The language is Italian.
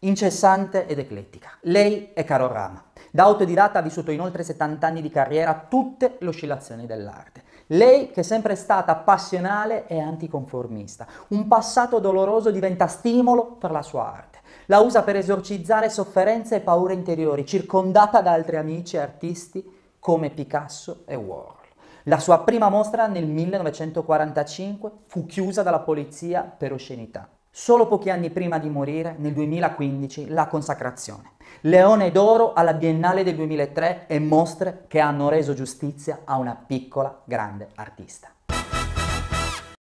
incessante ed eclettica. Lei è Caro Rama. Da autodidatta ha vissuto inoltre 70 anni di carriera, tutte le oscillazioni dell'arte. Lei, che è sempre stata passionale e anticonformista, un passato doloroso diventa stimolo per la sua arte. La usa per esorcizzare sofferenze e paure interiori, circondata da altri amici e artisti come Picasso e Warhol. La sua prima mostra nel 1945 fu chiusa dalla polizia per oscenità. Solo pochi anni prima di morire, nel 2015, la consacrazione. Leone d'oro alla Biennale del 2003 e mostre che hanno reso giustizia a una piccola grande artista.